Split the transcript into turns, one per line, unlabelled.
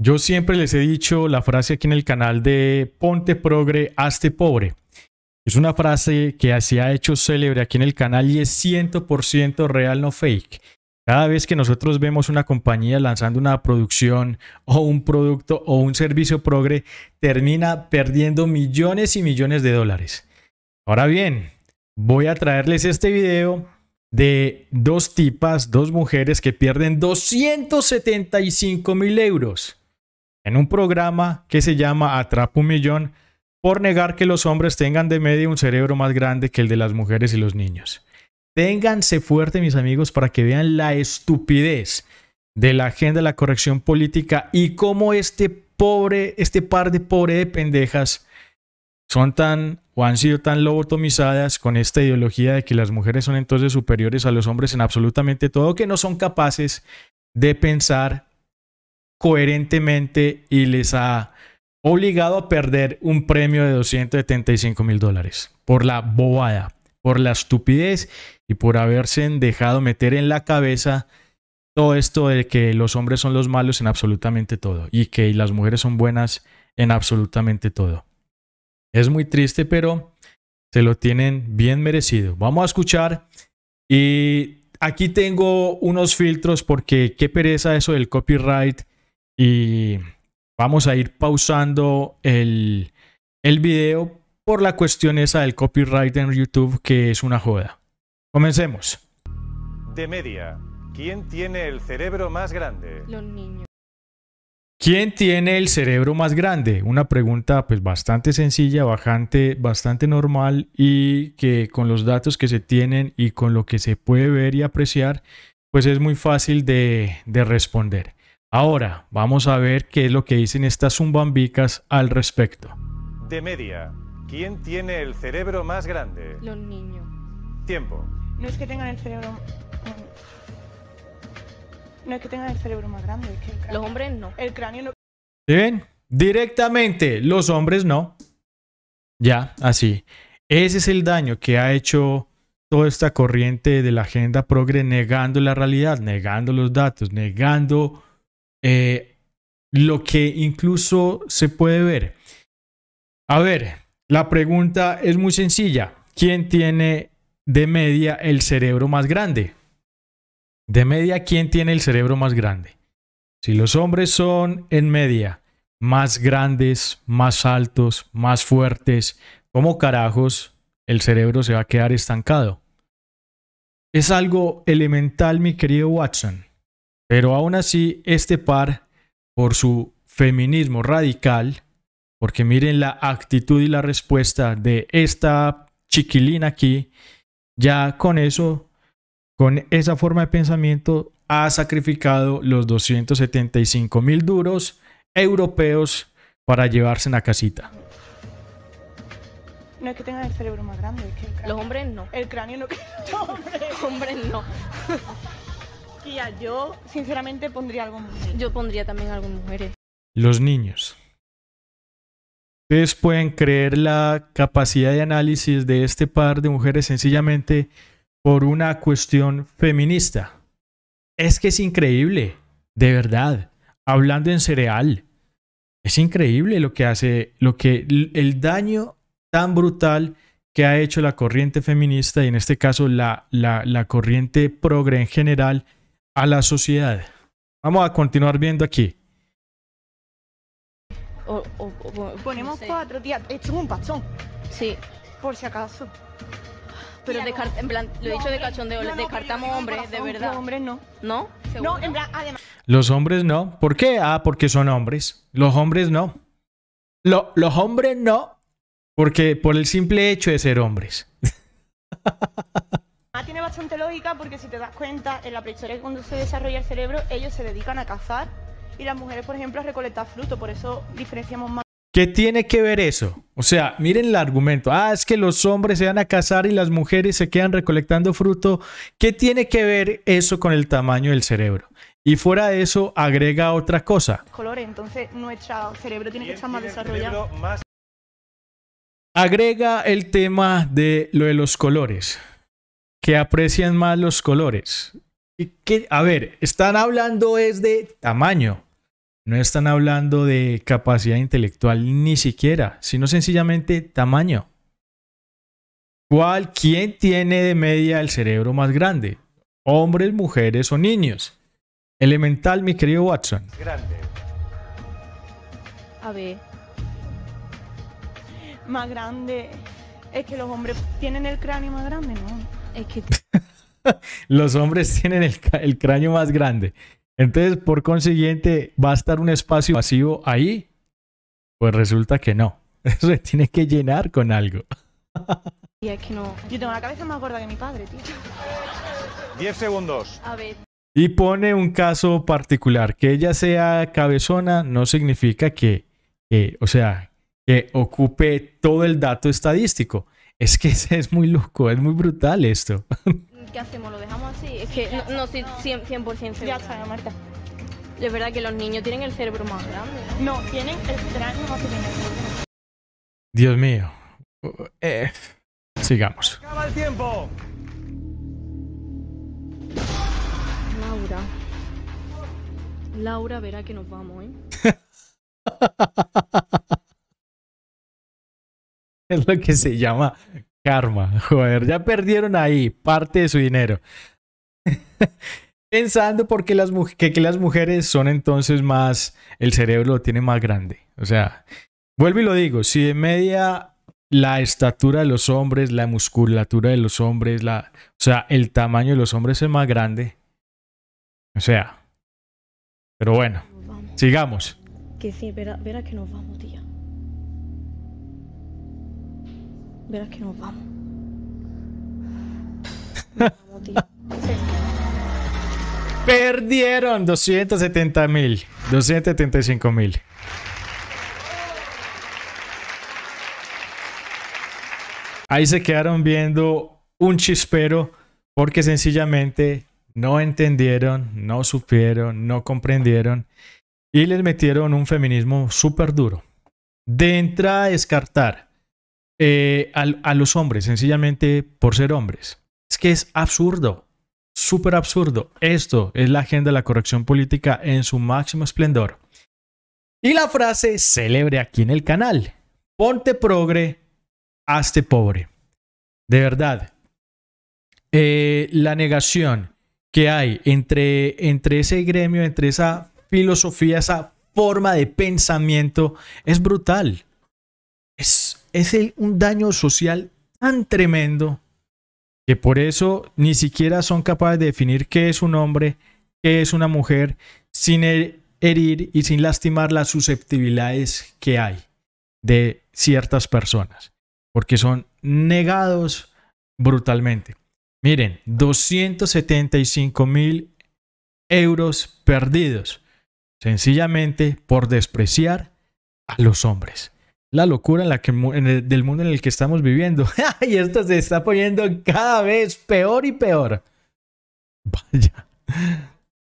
Yo siempre les he dicho la frase aquí en el canal de ponte progre, hazte pobre. Es una frase que se ha hecho célebre aquí en el canal y es 100% real, no fake. Cada vez que nosotros vemos una compañía lanzando una producción o un producto o un servicio progre, termina perdiendo millones y millones de dólares. Ahora bien, voy a traerles este video de dos tipas, dos mujeres que pierden 275 mil euros en un programa que se llama Atrapa un Millón por negar que los hombres tengan de medio un cerebro más grande que el de las mujeres y los niños. Ténganse fuerte, mis amigos, para que vean la estupidez de la agenda de la corrección política y cómo este pobre, este par de pobre de pendejas son tan o han sido tan lobotomizadas con esta ideología de que las mujeres son entonces superiores a los hombres en absolutamente todo, que no son capaces de pensar coherentemente y les ha obligado a perder un premio de 275 mil dólares por la bobada, por la estupidez y por haberse dejado meter en la cabeza todo esto de que los hombres son los malos en absolutamente todo y que las mujeres son buenas en absolutamente todo. Es muy triste, pero se lo tienen bien merecido. Vamos a escuchar y aquí tengo unos filtros porque qué pereza eso del copyright y vamos a ir pausando el, video por la cuestión esa del copyright en YouTube, que es una joda. Comencemos.
De media, ¿quién tiene el cerebro más grande? Los niños.
¿Quién tiene el cerebro más grande? Una pregunta pues bastante sencilla, bastante, bastante normal y que con los datos que se tienen y con lo que se puede ver y apreciar, pues es muy fácil de responder. Ahora vamos a ver qué es lo que dicen estas zumbambicas al respecto.
De media, ¿quién tiene el cerebro más grande? Los niños. Tiempo. No es que tengan el cerebro. No es que tengan el cerebro más grande. el Los hombres no. El cráneo no.
ven? Directamente, los hombres no. Ya, así. Ese es el daño que ha hecho toda esta corriente de la agenda progre negando la realidad, negando los datos, negando eh, lo que incluso se puede ver. A ver, la pregunta es muy sencilla. ¿Quién tiene de media el cerebro más grande? De media, ¿quién tiene el cerebro más grande? Si los hombres son en media más grandes, más altos, más fuertes, ¿cómo carajos el cerebro se va a quedar estancado? Es algo elemental, mi querido Watson. Pero aún así, este par, por su feminismo radical, porque miren la actitud y la respuesta de esta chiquilina aquí, ya con eso, con esa forma de pensamiento, ha sacrificado los 275 mil duros europeos para llevarse en la casita.
No es que tengan el cerebro más grande, que Los hombres no. El cráneo no. Los hombres no. Yo, sinceramente, pondría algo Yo pondría también algo mujeres.
Los niños. Ustedes pueden creer la capacidad de análisis de este par de mujeres sencillamente por una cuestión feminista. Es que es increíble, de verdad. Hablando en cereal, es increíble lo que hace, lo que el daño tan brutal que ha hecho la corriente feminista y en este caso la corriente progre en general a la sociedad. Vamos a continuar viendo aquí.
Ponemos cuatro, días. He hecho un pachón. Sí. Por si acaso. Pero en plan, lo he dicho de cachondeo, de no, descartamos hombres, de verdad. Los hombres no. ¿No? No,
Los hombres no. ¿Por qué? Ah, porque son hombres. Los hombres no. los hombres no. Porque por el simple hecho de ser hombres.
lógica porque si te das cuenta, en la prehistoria cuando se desarrolla el cerebro, ellos se dedican a cazar y las mujeres, por ejemplo, a recolectar fruto, por eso diferenciamos más.
¿Qué tiene que ver eso? O sea, miren el argumento. Ah, es que los hombres se van a cazar y las mujeres se quedan recolectando fruto. ¿Qué tiene que ver eso con el tamaño del cerebro? Y fuera de eso, agrega otra cosa.
Colores, entonces nuestro cerebro tiene que estar más desarrollado.
Agrega el tema de lo de los colores que aprecian más los colores. Y a ver, están hablando es de tamaño. No están hablando de capacidad intelectual ni siquiera, sino sencillamente tamaño. ¿Cuál, quién tiene de media el cerebro más grande? ¿Hombres, mujeres o niños? Elemental, mi querido Watson.
Grande. A ver. Más grande. Es que los hombres tienen el cráneo más grande, ¿no?
los hombres tienen el, cráneo más grande. Entonces, por consiguiente, ¿va a estar un espacio masivo ahí? Pues resulta que no. Eso se tiene que llenar con algo.
y es que no. Yo tengo la cabeza más gorda que mi padre, tío. 10 segundos.
Y pone un caso particular. Que ella sea cabezona no significa que o sea, que ocupe todo el dato estadístico. Es que es, muy loco, es muy brutal esto.
¿Qué hacemos? ¿Lo dejamos así? Es que no, no sí, 100%, 100 Ya está, Marta. Es verdad que los niños tienen el cerebro más grande. No, tienen el cráneo más grande.
Dios mío. Eh, sigamos.
Acaba el tiempo. Laura. Laura verá que nos vamos,
¿eh? es lo que se llama karma. Joder, ya perdieron ahí parte de su dinero. Pensando porque las, que, las mujeres son entonces más, el cerebro lo tiene más grande. O sea, vuelvo y lo digo, si en media la estatura de los hombres, la musculatura de los hombres, la, o sea, el tamaño de los hombres es más grande. O sea, pero bueno, sigamos.
Que sí, verá que nos vamos, tía. verá que nos vamos.
Perdieron 270 mil, 275 mil. Ahí se quedaron viendo un chispero porque sencillamente no entendieron, no supieron, no comprendieron y les metieron un feminismo súper duro. De entrada, descartar eh, a, los hombres, sencillamente por ser hombres. Es que es absurdo, súper absurdo. Esto es la agenda de la corrección política en su máximo esplendor. Y la frase célebre aquí en el canal. Ponte progre, hazte pobre. De verdad, eh, la negación que hay entre, entre ese gremio, entre esa filosofía, esa forma de pensamiento, es brutal. Es, un daño social tan tremendo que por eso ni siquiera son capaces de definir qué es un hombre, qué es una mujer, sin herir y sin lastimar las susceptibilidades que hay de ciertas personas, porque son negados brutalmente. Miren, 275 mil euros perdidos, sencillamente por despreciar a los hombres la locura la que, del mundo en el que estamos viviendo. y esto se está poniendo cada vez peor y peor. Vaya.